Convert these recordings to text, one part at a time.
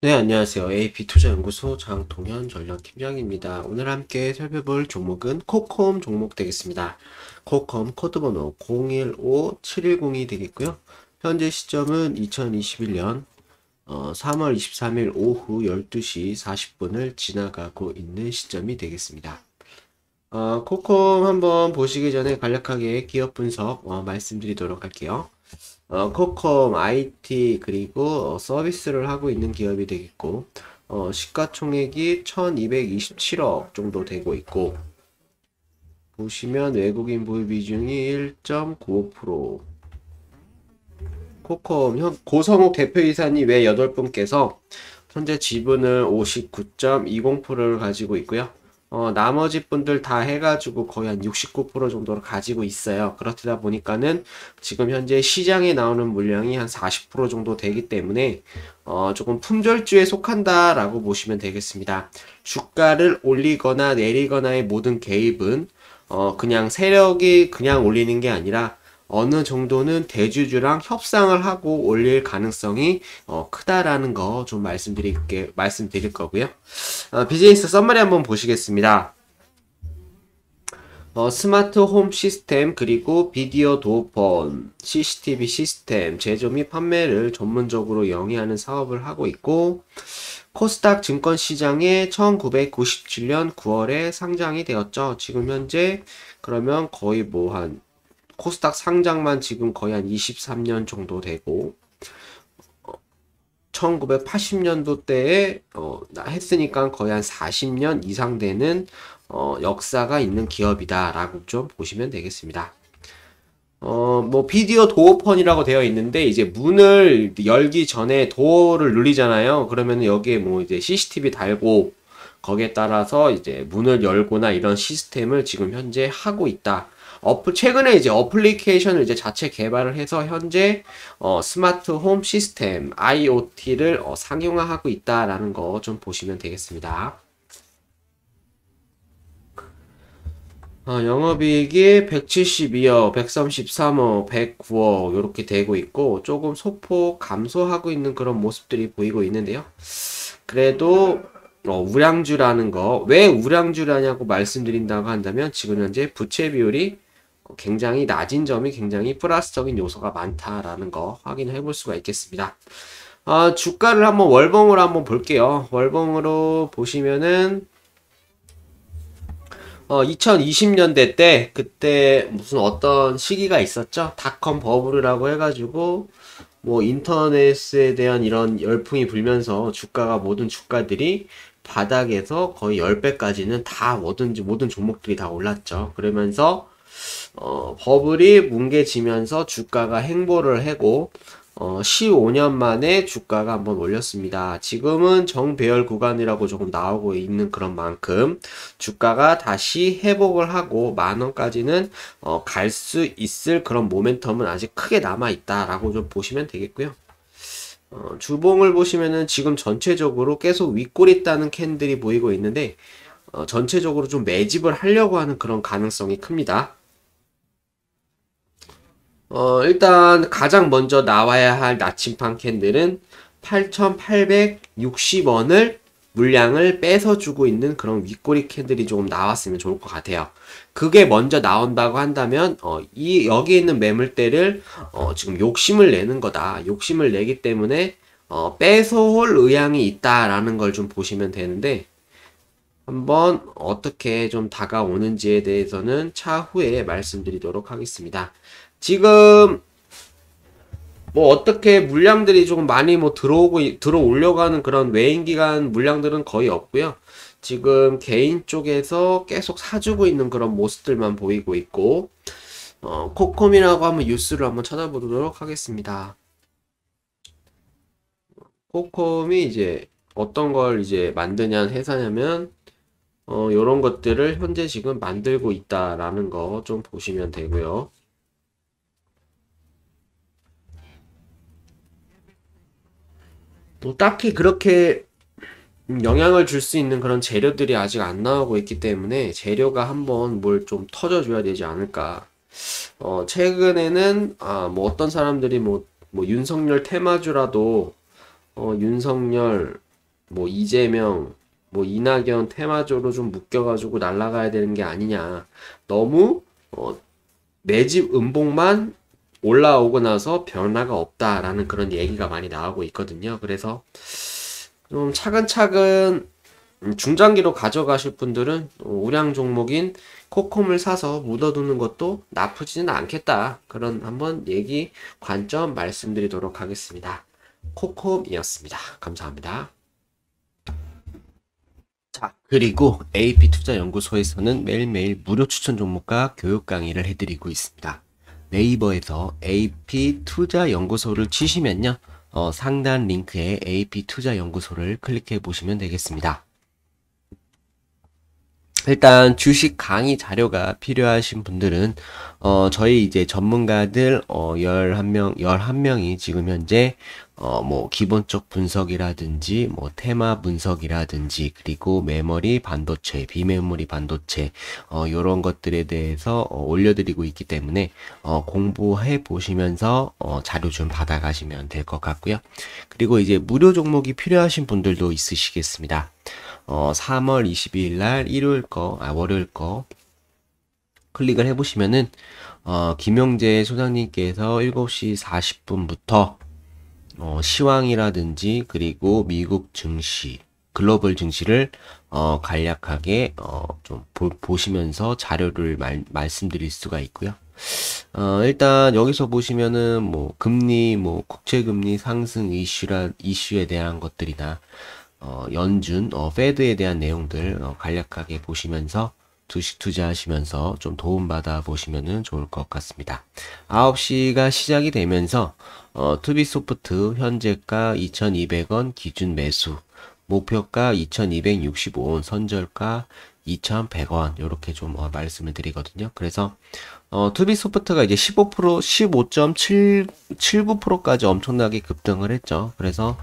네, 안녕하세요. AP투자연구소 장동현 전략 팀장입니다. 오늘 함께 살펴볼 종목은 코컴 종목 되겠습니다. 코컴 코드번호 015710이 되겠고요. 현재 시점은 2021년 3월 23일 오후 12시 40분을 지나가고 있는 시점이 되겠습니다. 어, 코컴 한번 보시기 전에 간략하게 기업 분석 어, 말씀드리도록 할게요. 어, 코컴, IT 그리고 어, 서비스를 하고 있는 기업이 되겠고 어, 시가총액이 1227억 정도 되고 있고 보시면 외국인 보유 비중이 1.95% 코컴 현 고성욱 대표이사님 외 8분께서 현재 지분을 59.20%를 가지고 있고요. 어, 나머지 분들 다 해가지고 거의 한 69% 정도를 가지고 있어요. 그렇다 보니까는 지금 현재 시장에 나오는 물량이 한 40% 정도 되기 때문에 어, 조금 품절주에 속한다라고 보시면 되겠습니다. 주가를 올리거나 내리거나의 모든 개입은 어, 그냥 세력이 그냥 올리는 게 아니라 어느 정도는 대주주랑 협상을 하고 올릴 가능성이 어, 크다라는 거 좀 말씀드릴게 말씀드릴 거고요. 어, 비즈니스 썸머리 한번 보시겠습니다. 어, 스마트 홈 시스템 그리고 비디오 도어폰, CCTV 시스템 제조 및 판매를 전문적으로 영위하는 사업을 하고 있고 코스닥 증권 시장에 1997년 9월에 상장이 되었죠. 지금 현재 그러면 거의 뭐 한 코스닥 상장만 지금 거의 한 23년 정도 되고 1980년도 때에 어, 했으니까 거의 한 40년 이상 되는 어, 역사가 있는 기업이다라고 좀 보시면 되겠습니다. 어, 뭐, 비디오 도어폰이라고 되어 있는데, 이제 문을 열기 전에 도어를 눌리잖아요. 그러면 여기에 뭐, 이제 CCTV 달고, 거기에 따라서 이제 문을 열거나 이런 시스템을 지금 현재 하고 있다. 어플 최근에 이제 어플리케이션을 이제 자체 개발을 해서 현재 어, 스마트 홈 시스템 IoT를 어, 상용화하고 있다라는 거 좀 보시면 되겠습니다. 어, 영업이익이 172억, 133억, 109억 이렇게 되고 있고 조금 소폭 감소하고 있는 그런 모습들이 보이고 있는데요. 그래도 어, 우량주라는 거 왜 우량주라냐고 말씀드린다고 한다면 지금 현재 부채 비율이 굉장히 낮은 점이 굉장히 플러스적인 요소가 많다라는 거 확인해 볼 수가 있겠습니다. 어, 주가를 한번 월봉으로 한번 볼게요. 월봉으로 보시면은 어, 2020년대 때 그때 무슨 어떤 시기가 있었죠? 닷컴 버블이라고 해가지고 뭐 인터넷에 대한 이런 열풍이 불면서 주가가 모든 주가들이 바닥에서 거의 10배까지는 다 뭐든지 모든 종목들이 다 올랐죠. 그러면서 어, 버블이 뭉개지면서 주가가 행보를 하고 어, 15년 만에 주가가 한번 올렸습니다. 지금은 정배열 구간이라고 조금 나오고 있는 그런 만큼 주가가 다시 회복을 하고 만원까지는 어, 갈 수 있을 그런 모멘텀은 아직 크게 남아있다라고 좀 보시면 되겠고요. 어, 주봉을 보시면은 지금 전체적으로 계속 윗꼬리 따는 캔들이 보이고 있는데 어, 전체적으로 좀 매집을 하려고 하는 그런 가능성이 큽니다. 어, 일단 가장 먼저 나와야 할 나침반 캔들은 8,860원을 물량을 뺏어주고 있는 그런 윗꼬리 캔들이 조금 나왔으면 좋을 것 같아요. 그게 먼저 나온다고 한다면 어, 이 여기 있는 매물대를 어, 지금 욕심을 내는 거다. 욕심을 내기 때문에 어, 뺏어올 의향이 있다라는 걸 좀 보시면 되는데 한번 어떻게 좀 다가오는지에 대해서는 차후에 말씀드리도록 하겠습니다. 지금 뭐 어떻게 물량들이 조금 많이 뭐 들어오고 들어오려고 하는 그런 외인 기간 물량들은 거의 없고요. 지금 개인 쪽에서 계속 사주고 있는 그런 모습들만 보이고 있고 어, 코콤이라고 한번 뉴스를 한번 찾아보도록 하겠습니다. 코콤이 이제 어떤 걸 이제 만드냐 회사냐면 어, 이런 것들을 현재 지금 만들고 있다라는 거 좀 보시면 되고요. 뭐 딱히 그렇게 영향을 줄 수 있는 그런 재료들이 아직 안 나오고 있기 때문에 재료가 한번 뭘 좀 터져줘야 되지 않을까. 어, 최근에는, 아, 뭐 어떤 사람들이 뭐, 뭐 윤석열 테마주라도, 어, 윤석열, 뭐 이재명, 뭐 이낙연 테마주로 좀 묶여가지고 날라가야 되는 게 아니냐. 너무, 어, 내집 음봉만 올라오고 나서 변화가 없다라는 그런 얘기가 많이 나오고 있거든요. 그래서 좀 차근차근 중장기로 가져가실 분들은 우량 종목인 코콤을 사서 묻어두는 것도 나쁘지는 않겠다. 그런 한번 얘기 관점 말씀드리도록 하겠습니다. 코콤이었습니다. 감사합니다. 자, 그리고 AP투자연구소에서는 매일매일 무료 추천 종목과 교육 강의를 해드리고 있습니다. 네이버에서 AP 투자 연구소를 치시면요. 어, 상단 링크에 AP 투자 연구소를 클릭해 보시면 되겠습니다. 일단 주식 강의 자료가 필요하신 분들은 어 저희 이제 전문가들 어 11명 11명이 지금 현재 어뭐 기본적 분석이라든지 뭐 테마 분석이라든지 그리고 메모리 반도체 비메모리 반도체 어 요런 것들에 대해서 어 올려드리고 있기 때문에 어 공부해 보시면서 어 자료 좀 받아 가시면 될 것 같고요. 그리고 이제 무료 종목이 필요하신 분들도 있으시겠습니다. 어, 3월 22일 날 일요일 거, 아, 월요일 거 클릭을 해보시면은, 어, 김영재 소장님께서 7시 40분부터, 어, 시황이라든지, 그리고 미국 증시, 글로벌 증시를, 어, 간략하게, 어, 좀 보, 시면서 자료를 말, 말씀드릴 수가 있고요. 어, 일단 여기서 보시면은 뭐 금리, 뭐 국채 금리 상승 이슈라 이슈에 대한 것들이나 어, 연준, 어, 패드에 대한 내용들 어, 간략하게 보시면서 주식 투자하시면서 좀 도움받아 보시면 좋을 것 같습니다. 9시가 시작이 되면서 어, 투비소프트 현재가 2200원 기준 매수 목표가 2265원 선절가 2100원 이렇게 좀 어, 말씀을 드리거든요. 그래서 어, 투비소프트가 이제 15% 15.7 7까지 엄청나게 급등을 했죠. 그래서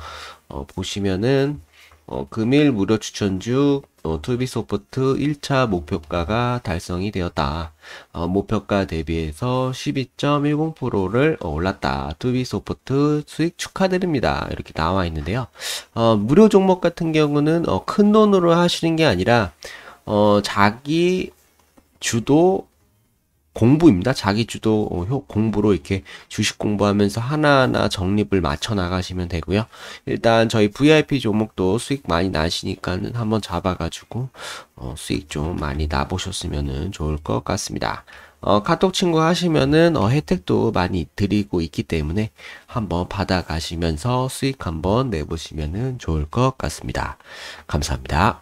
어, 보시면은 어, 금일 무료 추천주 어, 투비소프트 1차 목표가가 달성이 되었다. 어, 목표가 대비해서 12.10%를 어, 올랐다. 투비소프트 수익 축하드립니다. 이렇게 나와 있는데요. 어, 무료 종목 같은 경우는 어, 큰 돈으로 하시는 게 아니라 어, 자기 주도 공부입니다. 자기주도 어, 공부로 이렇게 주식 공부하면서 하나하나 정립을 맞춰 나가시면 되고요. 일단 저희 VIP 종목도 수익 많이 나시니까는 한번 잡아가지고 어, 수익 좀 많이 나보셨으면 좋을 것 같습니다. 어, 카톡 친구 하시면은 어, 혜택도 많이 드리고 있기 때문에 한번 받아가시면서 수익 한번 내보시면 좋을 것 같습니다. 감사합니다.